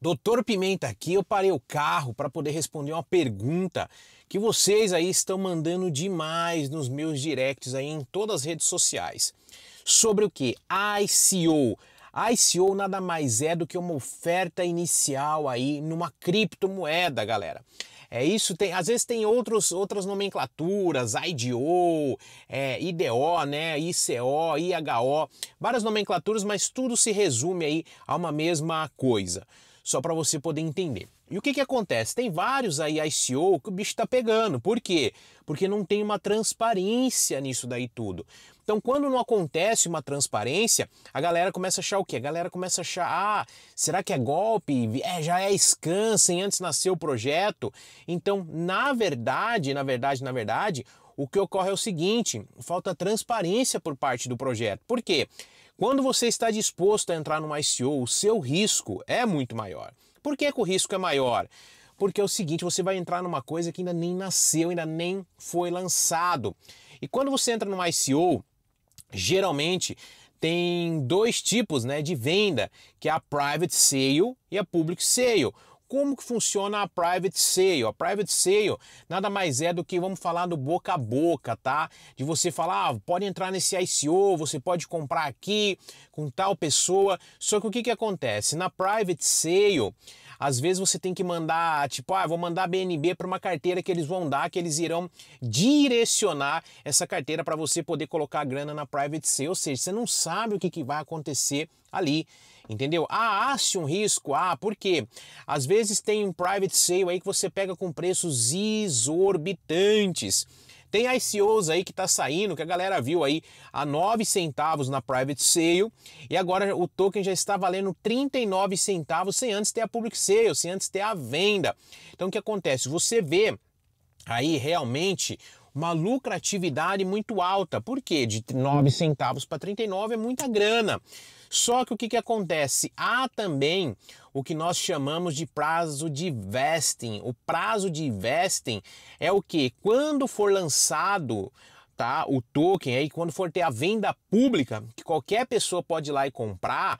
Doutor Pimenta aqui, eu parei o carro para poder responder uma pergunta que vocês aí estão mandando demais nos meus directs aí em todas as redes sociais. Sobre o que? ICO. ICO nada mais é do que uma oferta inicial aí numa criptomoeda, galera. É isso, tem, às vezes tem outros, outras nomenclaturas, IDO, é, IDO, né, ICO, IHO, várias nomenclaturas, mas tudo se resume aí a uma mesma coisa só para você poder entender. E o que, que acontece? Tem vários aí ICO que o bicho está pegando. Por quê? Porque não tem uma transparência nisso daí tudo. Então, quando não acontece uma transparência, a galera começa a achar o quê? A galera começa a achar, ah, será que é golpe? É, já é scan sem antes nascer o projeto? Então, na verdade, na verdade, na verdade, o que ocorre é o seguinte, falta transparência por parte do projeto. Por quê? Quando você está disposto a entrar no ICO, o seu risco é muito maior. Por que, que o risco é maior? Porque é o seguinte, você vai entrar numa coisa que ainda nem nasceu, ainda nem foi lançado. E quando você entra no ICO, geralmente tem dois tipos né, de venda, que é a private sale e a public sale como que funciona a private sale. A private sale nada mais é do que vamos falar do boca a boca, tá? De você falar, ah, pode entrar nesse ICO, você pode comprar aqui com tal pessoa. Só que o que que acontece? Na private sale, às vezes você tem que mandar, tipo, ah, vou mandar BNB para uma carteira que eles vão dar, que eles irão direcionar essa carteira para você poder colocar a grana na private sale, ou seja, você não sabe o que, que vai acontecer ali. Entendeu? Ah, há-se um risco. Ah, por quê? Às vezes tem um private sale aí que você pega com preços exorbitantes. Tem ICOs aí que tá saindo, que a galera viu aí a 9 centavos na private sale e agora o token já está valendo 39 centavos sem antes ter a public sale, sem antes ter a venda. Então o que acontece? Você vê aí realmente uma lucratividade muito alta. Por quê? De 9 centavos para 39 é muita grana. Só que o que, que acontece? Há também o que nós chamamos de prazo de vesting. O prazo de vesting é o que? Quando for lançado tá? O token aí, quando for ter a venda pública, que qualquer pessoa pode ir lá e comprar,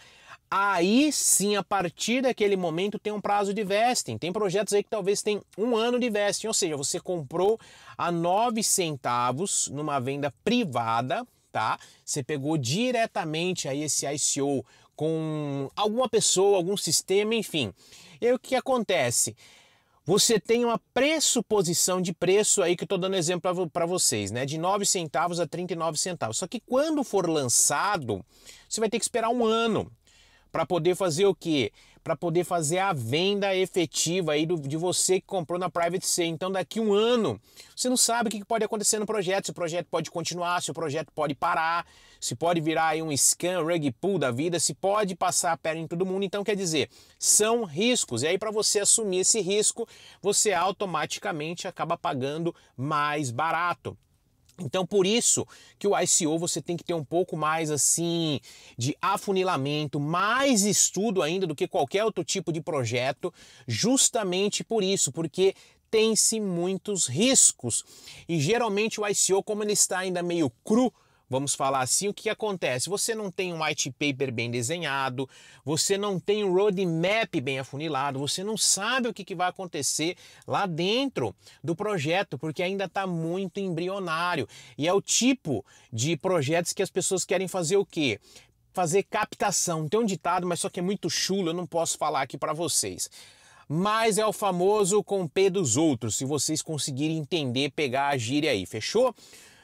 aí sim, a partir daquele momento, tem um prazo de vesting. Tem projetos aí que talvez tem um ano de vesting, ou seja, você comprou a 9 centavos numa venda privada, tá? Você pegou diretamente aí esse ICO com alguma pessoa, algum sistema, enfim. E aí o que acontece? você tem uma pressuposição de preço aí que eu estou dando exemplo para vocês, né? De 9 centavos a 39 centavos. Só que quando for lançado, você vai ter que esperar um ano para poder fazer o que? para poder fazer a venda efetiva aí do, de você que comprou na Private Sale. Então, daqui um ano, você não sabe o que pode acontecer no projeto, se o projeto pode continuar, se o projeto pode parar, se pode virar aí um scan, rug pull da vida, se pode passar a perna em todo mundo. Então, quer dizer, são riscos. E aí, para você assumir esse risco, você automaticamente acaba pagando mais barato. Então, por isso que o ICO você tem que ter um pouco mais assim de afunilamento, mais estudo ainda do que qualquer outro tipo de projeto, justamente por isso, porque tem-se muitos riscos. E geralmente o ICO, como ele está ainda meio cru, vamos falar assim, o que acontece? Você não tem um white paper bem desenhado, você não tem um roadmap bem afunilado, você não sabe o que, que vai acontecer lá dentro do projeto, porque ainda está muito embrionário. E é o tipo de projetos que as pessoas querem fazer o quê? Fazer captação. Tem um ditado, mas só que é muito chulo, eu não posso falar aqui para vocês mas é o famoso com P dos outros, se vocês conseguirem entender, pegar a gíria aí, fechou?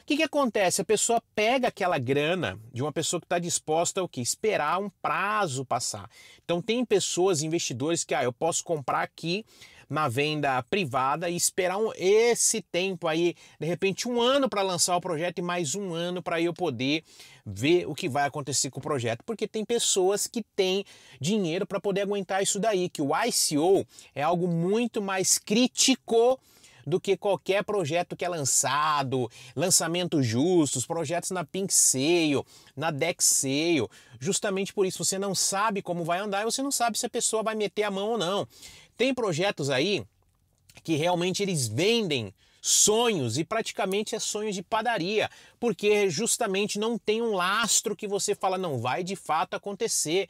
O que, que acontece? A pessoa pega aquela grana de uma pessoa que está disposta a o quê? Esperar um prazo passar. Então tem pessoas, investidores, que ah, eu posso comprar aqui na venda privada e esperar um, esse tempo aí, de repente um ano para lançar o projeto e mais um ano para eu poder ver o que vai acontecer com o projeto, porque tem pessoas que têm dinheiro para poder aguentar isso daí, que o ICO é algo muito mais crítico do que qualquer projeto que é lançado, lançamentos justos, projetos na Pink Sale, na Deck Sale. Justamente por isso você não sabe como vai andar e você não sabe se a pessoa vai meter a mão ou não. Tem projetos aí que realmente eles vendem sonhos e praticamente é sonhos de padaria, porque justamente não tem um lastro que você fala não vai de fato acontecer.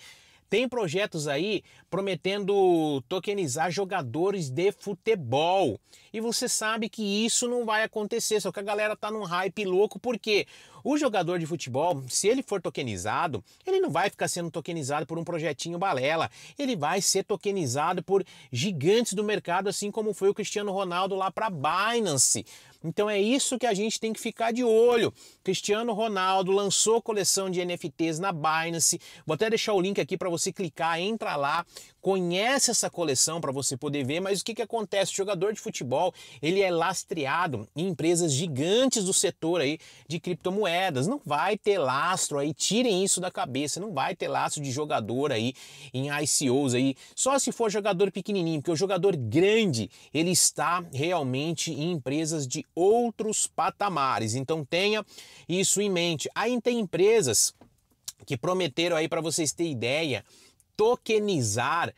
Tem projetos aí prometendo tokenizar jogadores de futebol. E você sabe que isso não vai acontecer, só que a galera tá num hype louco, porque o jogador de futebol, se ele for tokenizado, ele não vai ficar sendo tokenizado por um projetinho balela. Ele vai ser tokenizado por gigantes do mercado, assim como foi o Cristiano Ronaldo lá para Binance. Então é isso que a gente tem que ficar de olho. Cristiano Ronaldo lançou coleção de NFTs na Binance. Vou até deixar o link aqui para você clicar, entra lá, conhece essa coleção para você poder ver. Mas o que, que acontece? O jogador de futebol ele é lastreado em empresas gigantes do setor aí de criptomoedas. Não vai ter lastro aí, tirem isso da cabeça. Não vai ter lastro de jogador aí em ICOs aí. Só se for jogador pequenininho, porque o jogador grande ele está realmente em empresas de outros patamares. Então tenha isso em mente. Aí tem empresas que prometeram aí para vocês terem ideia, tokenizar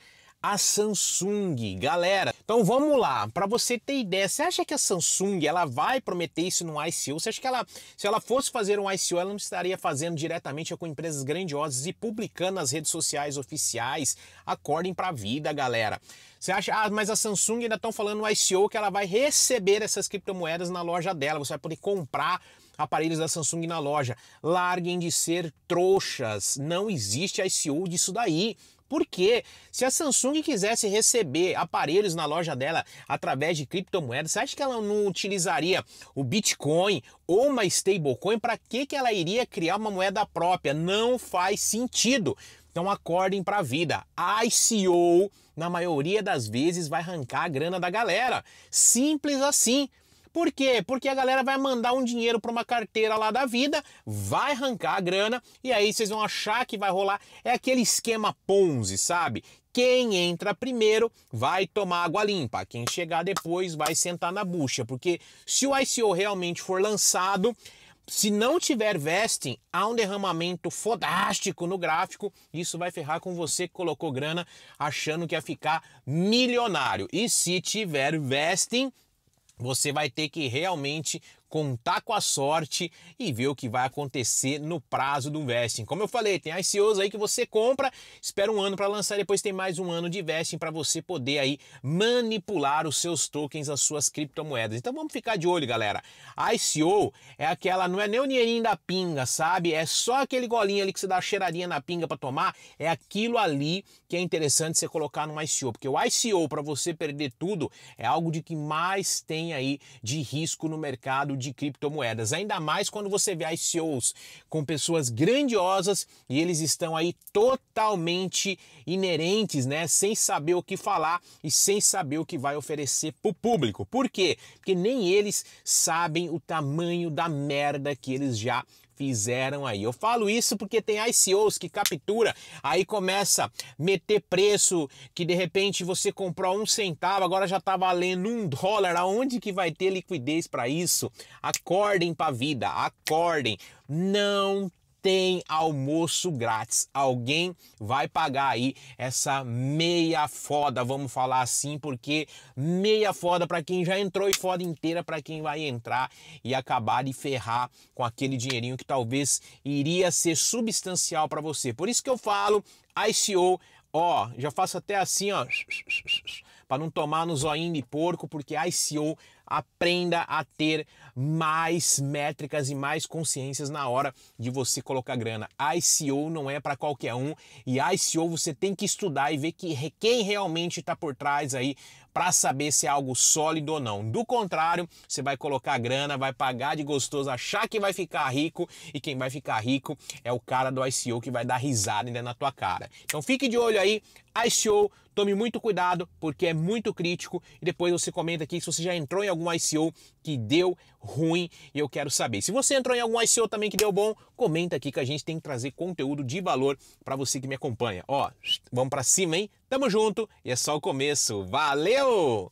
a Samsung, galera. Então vamos lá, para você ter ideia, você acha que a Samsung ela vai prometer isso no ICO? Você acha que ela, se ela fosse fazer um ICO, ela não estaria fazendo diretamente com empresas grandiosas e publicando nas redes sociais oficiais? Acordem para a vida, galera. Você acha, ah, mas a Samsung ainda estão falando no ICO que ela vai receber essas criptomoedas na loja dela, você vai poder comprar aparelhos da Samsung na loja. Larguem de ser trouxas, não existe ICO disso daí. Porque se a Samsung quisesse receber aparelhos na loja dela através de criptomoedas, você acha que ela não utilizaria o Bitcoin ou uma stablecoin? Para que, que ela iria criar uma moeda própria? Não faz sentido. Então acordem para a vida. A ICO, na maioria das vezes, vai arrancar a grana da galera. Simples assim. Por quê? Porque a galera vai mandar um dinheiro para uma carteira lá da vida, vai arrancar a grana e aí vocês vão achar que vai rolar. É aquele esquema Ponzi, sabe? Quem entra primeiro vai tomar água limpa, quem chegar depois vai sentar na bucha, porque se o ICO realmente for lançado, se não tiver vesting, há um derramamento fodástico no gráfico. Isso vai ferrar com você que colocou grana achando que ia ficar milionário. E se tiver vesting, você vai ter que realmente contar com a sorte e ver o que vai acontecer no prazo do vesting. Como eu falei, tem ICOs aí que você compra, espera um ano para lançar, depois tem mais um ano de vesting para você poder aí manipular os seus tokens, as suas criptomoedas. Então vamos ficar de olho, galera. A ICO é aquela, não é nem o dinheirinho da pinga, sabe? É só aquele golinho ali que você dá a cheiradinha na pinga para tomar, é aquilo ali que é interessante você colocar no ICO, porque o ICO para você perder tudo é algo de que mais tem aí de risco no mercado de criptomoedas, ainda mais quando você vê ICOs com pessoas grandiosas e eles estão aí totalmente inerentes, né, sem saber o que falar e sem saber o que vai oferecer para o público. Por quê? Porque nem eles sabem o tamanho da merda que eles já fizeram aí. Eu falo isso porque tem ICOs que captura, aí começa meter preço, que de repente você comprou um centavo, agora já tá valendo um dólar. Aonde que vai ter liquidez para isso? Acordem para a vida, acordem. Não tem almoço grátis. Alguém vai pagar aí essa meia foda, vamos falar assim, porque meia foda para quem já entrou e foda inteira para quem vai entrar e acabar de ferrar com aquele dinheirinho que talvez iria ser substancial para você. Por isso que eu falo ICO, ó, já faço até assim, ó, para não tomar no zoinho de porco, porque ICO aprenda a ter mais métricas e mais consciências na hora de você colocar grana. ICO não é para qualquer um e ICO você tem que estudar e ver que, quem realmente está por trás aí para saber se é algo sólido ou não. Do contrário, você vai colocar grana, vai pagar de gostoso, achar que vai ficar rico e quem vai ficar rico é o cara do ICO que vai dar risada ainda na tua cara. Então fique de olho aí, ICO, tome muito cuidado porque é muito crítico e depois você comenta aqui se você já entrou em algum algum ICO que deu ruim e eu quero saber. Se você entrou em algum ICO também que deu bom, comenta aqui que a gente tem que trazer conteúdo de valor para você que me acompanha. Ó, vamos para cima, hein? Tamo junto e é só o começo. Valeu!